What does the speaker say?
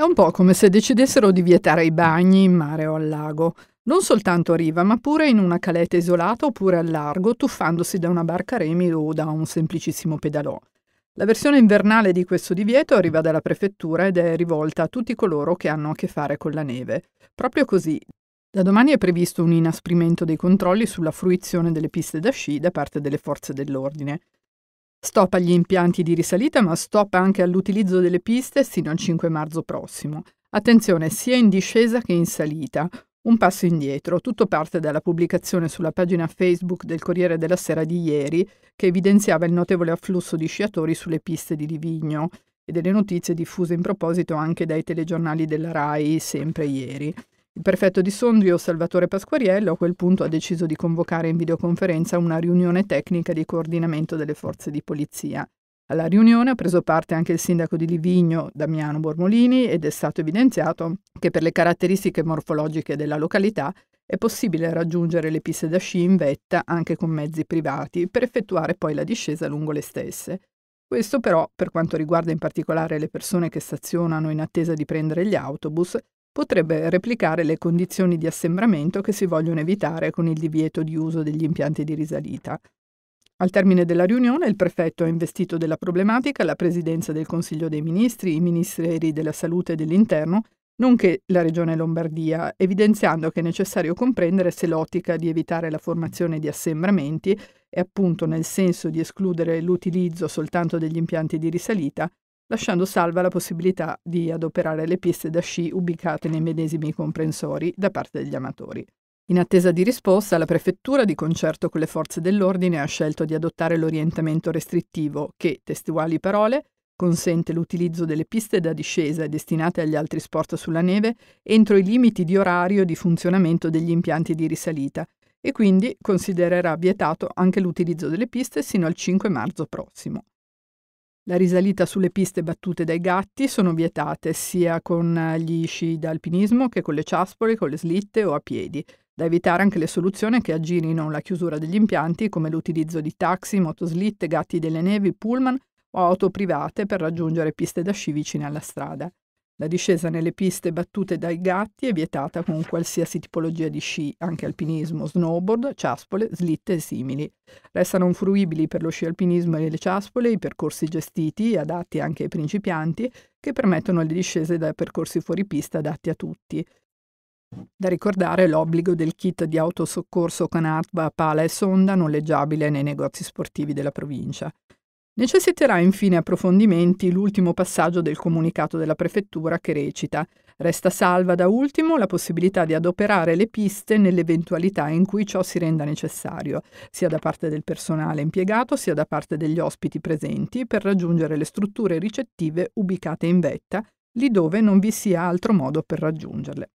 È un po' come se decidessero di vietare i bagni in mare o al lago, non soltanto a riva, ma pure in una caleta isolata oppure al largo, tuffandosi da una barca remi o da un semplicissimo pedalò. La versione invernale di questo divieto arriva dalla prefettura ed è rivolta a tutti coloro che hanno a che fare con la neve. Proprio così, da domani è previsto un inasprimento dei controlli sulla fruizione delle piste da sci da parte delle forze dell'ordine. Stop agli impianti di risalita, ma stop anche all'utilizzo delle piste sino al 5 marzo prossimo. Attenzione sia in discesa che in salita. Un passo indietro, tutto parte dalla pubblicazione sulla pagina Facebook del Corriere della Sera di ieri, che evidenziava il notevole afflusso di sciatori sulle piste di Livigno e delle notizie diffuse in proposito anche dai telegiornali della RAI sempre ieri. Il prefetto di Sondrio, Salvatore Pasquariello, a quel punto ha deciso di convocare in videoconferenza una riunione tecnica di coordinamento delle forze di polizia. Alla riunione ha preso parte anche il sindaco di Livigno, Damiano Bormolini, ed è stato evidenziato che per le caratteristiche morfologiche della località è possibile raggiungere le piste da sci in vetta anche con mezzi privati per effettuare poi la discesa lungo le stesse. Questo però, per quanto riguarda in particolare le persone che stazionano in attesa di prendere gli autobus, potrebbe replicare le condizioni di assembramento che si vogliono evitare con il divieto di uso degli impianti di risalita. Al termine della riunione il prefetto ha investito della problematica la Presidenza del Consiglio dei Ministri, i Ministeri della Salute e dell'Interno, nonché la Regione Lombardia, evidenziando che è necessario comprendere se l'ottica di evitare la formazione di assembramenti e appunto nel senso di escludere l'utilizzo soltanto degli impianti di risalita lasciando salva la possibilità di adoperare le piste da sci ubicate nei medesimi comprensori da parte degli amatori. In attesa di risposta, la prefettura, di concerto con le forze dell'ordine, ha scelto di adottare l'orientamento restrittivo che, testuali parole, consente l'utilizzo delle piste da discesa destinate agli altri sport sulla neve entro i limiti di orario di funzionamento degli impianti di risalita e quindi considererà vietato anche l'utilizzo delle piste sino al 5 marzo prossimo. La risalita sulle piste battute dai gatti sono vietate sia con gli sci da alpinismo che con le ciaspole, con le slitte o a piedi. Da evitare anche le soluzioni che aggirino la chiusura degli impianti, come l'utilizzo di taxi, motoslitte, gatti delle nevi, pullman o auto private per raggiungere piste da sci vicine alla strada. La discesa nelle piste battute dai gatti è vietata con qualsiasi tipologia di sci, anche alpinismo, snowboard, ciaspole, slitte e simili. Restano fruibili per lo sci alpinismo e le ciaspole i percorsi gestiti, adatti anche ai principianti, che permettono le discese da percorsi fuori pista adatti a tutti. Da ricordare l'obbligo del kit di autosoccorso con arba, pala e sonda noleggiabile nei negozi sportivi della provincia. Necessiterà infine approfondimenti l'ultimo passaggio del comunicato della Prefettura che recita Resta salva da ultimo la possibilità di adoperare le piste nell'eventualità in cui ciò si renda necessario, sia da parte del personale impiegato sia da parte degli ospiti presenti, per raggiungere le strutture ricettive ubicate in vetta, lì dove non vi sia altro modo per raggiungerle.